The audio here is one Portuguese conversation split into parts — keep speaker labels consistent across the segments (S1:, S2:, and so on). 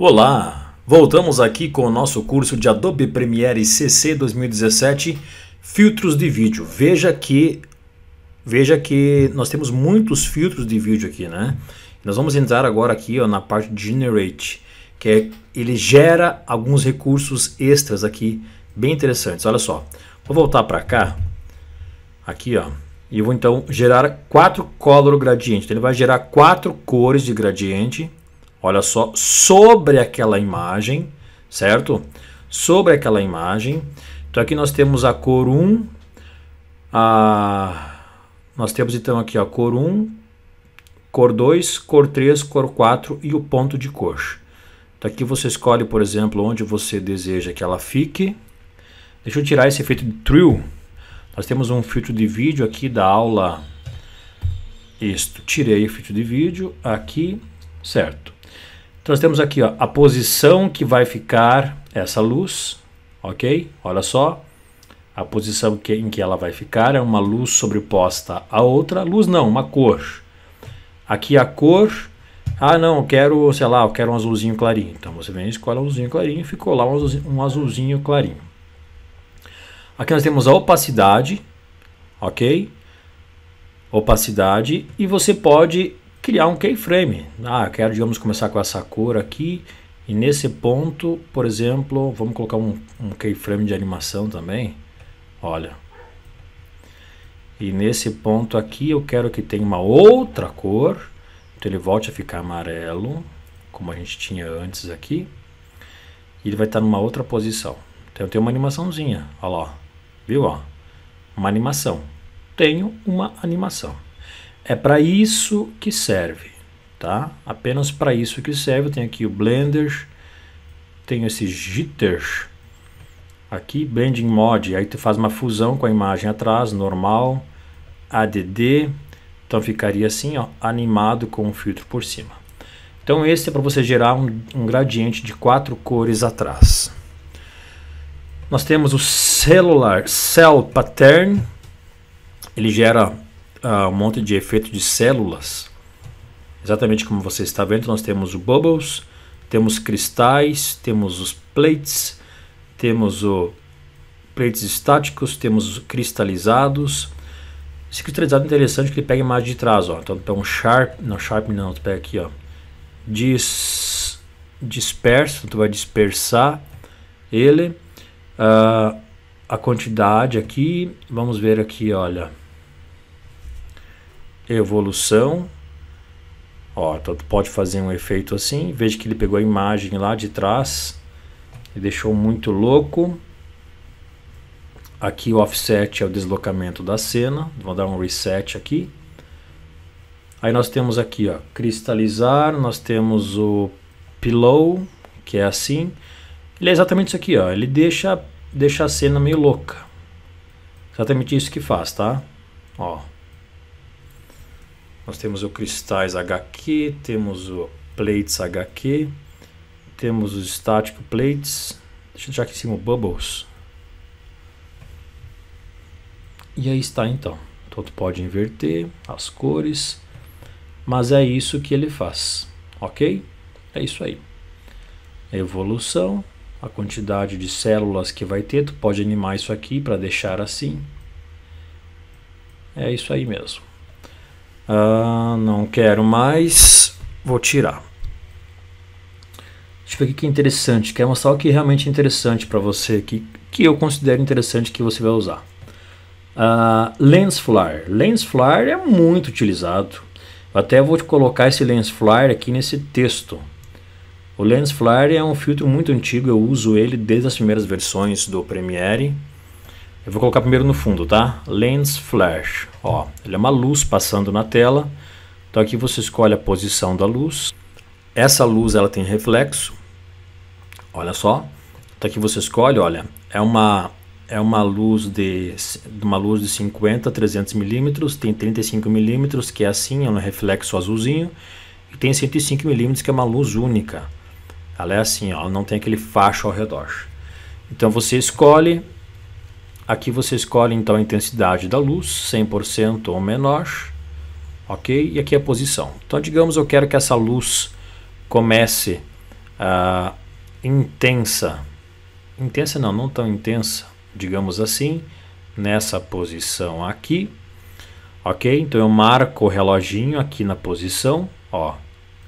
S1: Olá! Voltamos aqui com o nosso curso de Adobe Premiere CC 2017 Filtros de vídeo. Veja que veja que nós temos muitos filtros de vídeo aqui, né? Nós vamos entrar agora aqui ó, na parte de Generate, que é, ele gera alguns recursos extras aqui, bem interessantes. Olha só, vou voltar para cá, aqui ó, e vou então gerar quatro color gradiente. Então, ele vai gerar quatro cores de gradiente Olha só, sobre aquela imagem, certo? Sobre aquela imagem. Então aqui nós temos a cor 1, a nós temos então aqui a cor 1, cor 2, cor 3, cor 4 e o ponto de cor. Então aqui você escolhe, por exemplo, onde você deseja que ela fique. Deixa eu tirar esse efeito de Trill. Nós temos um filtro de vídeo aqui da aula. Isto, tirei o filtro de vídeo aqui, certo. Então nós temos aqui ó, a posição que vai ficar essa luz, ok? Olha só, a posição que, em que ela vai ficar é uma luz sobreposta a outra, luz não, uma cor. Aqui a cor, ah não, eu quero, sei lá, eu quero um azulzinho clarinho. Então você vem e escolhe um azulzinho clarinho, ficou lá um azulzinho, um azulzinho clarinho. Aqui nós temos a opacidade, ok? Opacidade, e você pode criar um keyframe. Ah, eu quero, digamos, começar com essa cor aqui. E nesse ponto, por exemplo, vamos colocar um, um keyframe de animação também. Olha. E nesse ponto aqui eu quero que tenha uma outra cor. Então ele volte a ficar amarelo, como a gente tinha antes aqui. E ele vai estar numa outra posição. Então eu tenho uma animaçãozinha. Olha lá. Viu? Ó. Uma animação. Tenho uma animação. É para isso que serve, tá? Apenas para isso que serve. Eu tenho aqui o Blender, tenho esses jitters aqui, Blending Mod. Aí tu faz uma fusão com a imagem atrás, normal, ADD. Então ficaria assim, ó, animado com o um filtro por cima. Então esse é para você gerar um, um gradiente de quatro cores atrás. Nós temos o Cellular Cell Pattern. Ele gera uh, um monte de efeito de células. Exatamente como você está vendo, nós temos o bubbles, temos cristais, temos os plates, temos o plates estáticos, temos cristalizados. Esse cristalizado é interessante que ele pega mais de trás, ó. Então pega um sharp, não sharp não, tu pega aqui, ó. Dis, disperso, tu vai dispersar ele. Uh, a quantidade aqui, vamos ver aqui, olha evolução. Ó, então pode fazer um efeito assim. Veja que ele pegou a imagem lá de trás e deixou muito louco. Aqui o offset é o deslocamento da cena. Vou dar um reset aqui. Aí nós temos aqui, ó, cristalizar, nós temos o pillow, que é assim. Ele é exatamente isso aqui, ó. Ele deixa, deixa a cena meio louca. Exatamente isso que faz, tá? Ó. Nós temos o Cristais HQ, temos o Plates HQ, temos os Static Plates. Deixa eu deixar aqui em cima o Bubbles. E aí está então. Então tu pode inverter as cores, mas é isso que ele faz, ok? É isso aí. Evolução, a quantidade de células que vai ter, tu pode animar isso aqui para deixar assim. É isso aí mesmo. Ah, não quero mais. Vou tirar. Deixa eu ver o que é interessante. Quer mostrar o que é realmente é interessante para você, que, que eu considero interessante que você vai usar. Uh, ah, lens flare. Lens flare é muito utilizado. Até vou te colocar esse lens flare aqui nesse texto. O lens flare é um filtro muito antigo, eu uso ele desde as primeiras versões do Premiere. Eu vou colocar primeiro no fundo, tá? Lens Flash. Ó, ele é uma luz passando na tela. Então aqui você escolhe a posição da luz. Essa luz ela tem reflexo. Olha só. Então aqui você escolhe, olha, é uma é uma luz de uma luz de 50 300 milímetros, tem 35 milímetros que é assim, é um reflexo azulzinho, e tem 105 milímetros que é uma luz única. Ela é assim, ó, não tem aquele facho ao redor. Então você escolhe Aqui você escolhe então a intensidade da luz, 100% ou menor, ok? E aqui a posição. Então, digamos eu quero que essa luz comece uh, intensa, intensa não, não tão intensa, digamos assim, nessa posição aqui, ok? Então eu marco o reloginho aqui na posição, ó,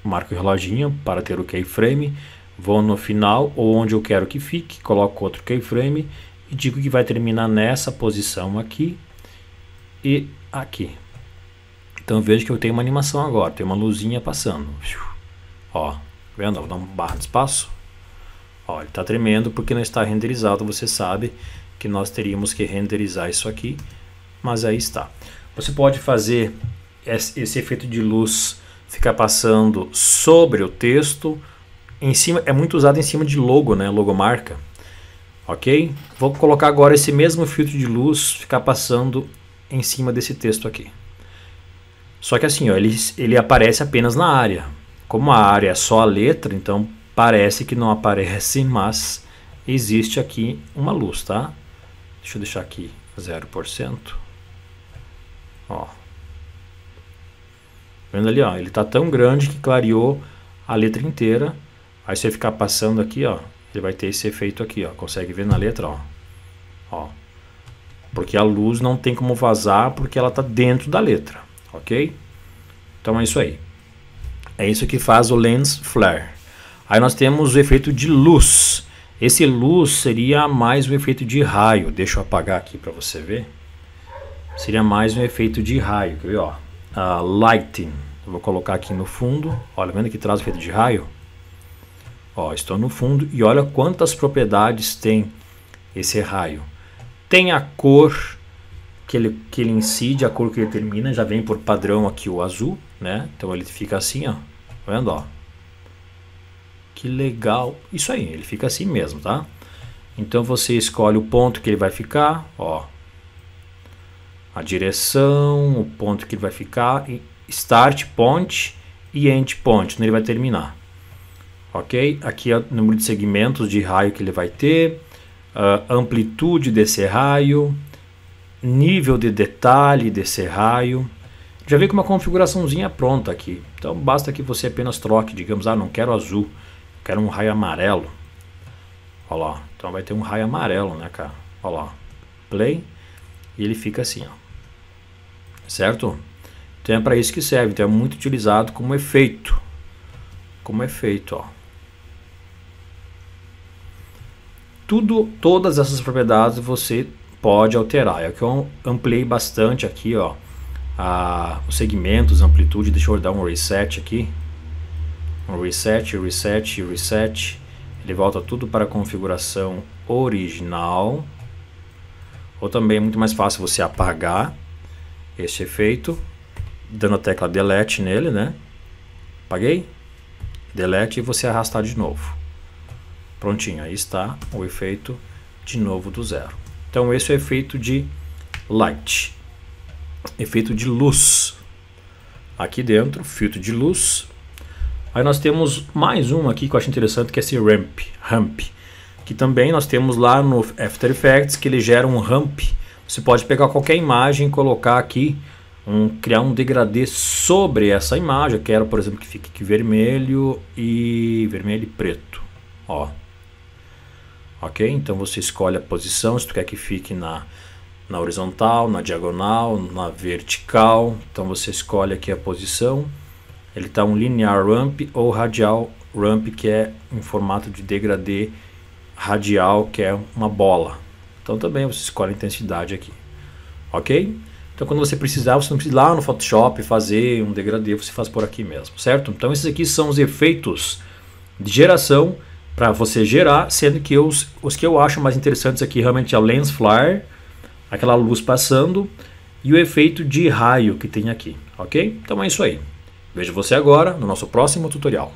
S1: marco o reloginho para ter o keyframe, vou no final ou onde eu quero que fique, coloco outro keyframe e digo que vai terminar nessa posição aqui e aqui. Então vejo que eu tenho uma animação agora, tem uma luzinha passando. Ó, tá vendo? Vou dar um barra de espaço. Ó, ele está tremendo porque não está renderizado. Você sabe que nós teríamos que renderizar isso aqui, mas aí está. Você pode fazer esse efeito de luz ficar passando sobre o texto. Em cima é muito usado em cima de logo, né? Logomarca ok? Vou colocar agora esse mesmo filtro de luz, ficar passando em cima desse texto aqui. Só que assim, ó, ele, ele aparece apenas na área. Como a área é só a letra, então parece que não aparece, mas existe aqui uma luz, tá? Deixa eu deixar aqui 0%. Ó. Vendo ali, ó, ele está tão grande que clareou a letra inteira. Aí você ficar passando aqui, ó, ele vai ter esse efeito aqui, ó. Consegue ver na letra, ó. ó. Porque a luz não tem como vazar porque ela está dentro da letra, ok? Então é isso aí. É isso que faz o lens flare. Aí nós temos o efeito de luz. Esse luz seria mais um efeito de raio. Deixa eu apagar aqui para você ver. Seria mais um efeito de raio, quer ver, ó. Uh, lighting. Eu vou colocar aqui no fundo. Olha, vendo que traz o efeito de raio? Ó, estou no fundo e olha quantas propriedades tem esse raio. Tem a cor que ele, que ele incide, a cor que ele termina, já vem por padrão aqui o azul, né? Então ele fica assim, ó. Tá vendo, ó? Que legal. Isso aí, ele fica assim mesmo, tá? Então você escolhe o ponto que ele vai ficar, ó. A direção, o ponto que ele vai ficar, start point e end point, onde ele vai terminar ok? Aqui é o número de segmentos de raio que ele vai ter, ah, amplitude desse raio, nível de detalhe desse raio. Já vem com uma configuraçãozinha pronta aqui. Então basta que você apenas troque, digamos, ah, não quero azul, quero um raio amarelo. Olha lá, então vai ter um raio amarelo, né, cara? Olha lá, play, e ele fica assim, ó. Certo? Então é para isso que serve, então é muito utilizado como efeito, como efeito, ó. tudo, todas essas propriedades você pode alterar. É o que eu ampliei bastante aqui, ó, a, os segmentos, amplitude. Deixa eu dar um reset aqui, um reset, reset, reset. Ele volta tudo para a configuração original. Ou também é muito mais fácil você apagar este efeito, dando a tecla delete nele, né? Apaguei, delete e você arrastar de novo. Prontinho, aí está o efeito de novo do zero. Então esse é o efeito de light, efeito de luz. Aqui dentro, filtro de luz. Aí nós temos mais um aqui que eu acho interessante, que é esse ramp, ramp, que também nós temos lá no After Effects, que ele gera um ramp. Você pode pegar qualquer imagem e colocar aqui, um, criar um degradê sobre essa imagem. Eu quero, por exemplo, que fique vermelho e vermelho e preto. Ó, ok? Então você escolhe a posição, se tu quer que fique na, na horizontal, na diagonal, na vertical, então você escolhe aqui a posição, ele está um linear ramp ou radial ramp, que é um formato de degradê radial, que é uma bola. Então também você escolhe a intensidade aqui, ok? Então quando você precisar, você não precisa ir lá no Photoshop fazer um degradê, você faz por aqui mesmo, certo? Então esses aqui são os efeitos de geração para você gerar, sendo que os, os que eu acho mais interessantes aqui realmente é o lens flare, aquela luz passando e o efeito de raio que tem aqui, ok? Então é isso aí. Vejo você agora no nosso próximo tutorial.